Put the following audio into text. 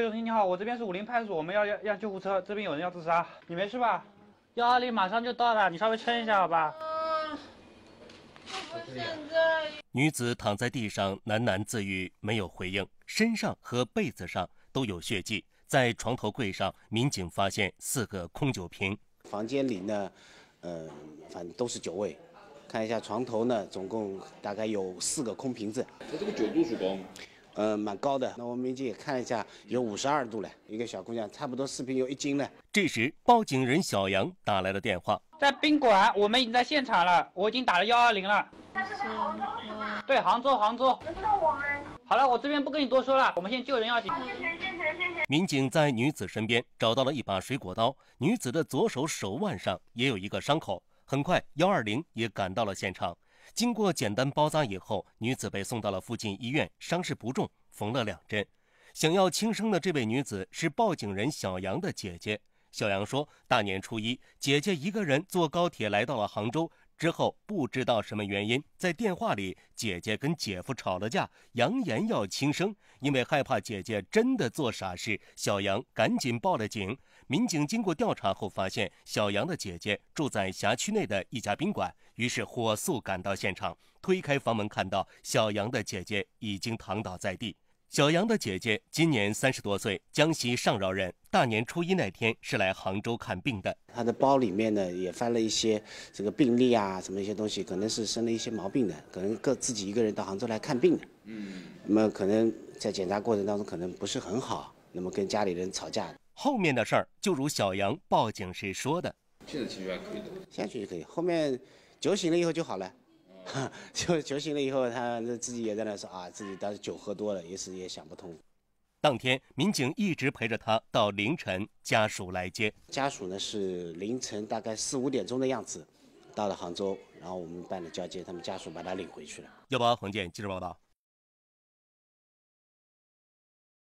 警警你好，我这边是武林派出所，我们要要要救护车，这边有人要自杀，你没事吧？幺二零马上就到了，你稍微撑一下，好吧？女子躺在地上喃喃自语，没有回应，身上和被子上都有血迹，在床头柜上，民警发现四个空酒瓶。房间里呢，呃，反正都是酒味，看一下床头呢，总共大概有四个空瓶子。他这个酒度数高。呃，蛮高的。那我们民警也看了一下，有五十二度了。一个小姑娘，差不多四瓶，有一斤了。这时，报警人小杨打来了电话，在宾馆，我们已经在现场了，我已经打了幺二零了。那是杭州吗？对，杭州，杭州。好了，我这边不跟你多说了，我们先救人要紧。谢谢，谢谢。民警在女子身边找到了一把水果刀，女子的左手手腕上也有一个伤口。很快，幺二零也赶到了现场。经过简单包扎以后，女子被送到了附近医院，伤势不重，缝了两针。想要轻生的这位女子是报警人小杨的姐姐。小杨说，大年初一，姐姐一个人坐高铁来到了杭州。之后不知道什么原因，在电话里姐姐跟姐夫吵了架，扬言要轻生。因为害怕姐姐真的做傻事，小杨赶紧报了警。民警经过调查后发现，小杨的姐姐住在辖区内的一家宾馆，于是火速赶到现场，推开房门，看到小杨的姐姐已经躺倒在地。小杨的姐姐今年三十多岁，江西上饶人。大年初一那天是来杭州看病的。她的包里面呢也翻了一些这个病历啊，什么一些东西，可能是生了一些毛病的，可能个自己一个人到杭州来看病的。嗯，那么可能在检查过程当中可能不是很好，那么跟家里人吵架。后面的事儿就如小杨报警时说的，现在情绪还可以的，现在情绪可以，后面酒醒了以后就好了。酒 酒醒了以后，他自己也在那说啊，自己当时酒喝多了，一时也想不通。当天，民警一直陪着他到凌晨，家属来接。家属呢是凌晨大概四五点钟的样子，到了杭州，然后我们办了交接，他们家属把他领回去了。幺八黄建记者报道。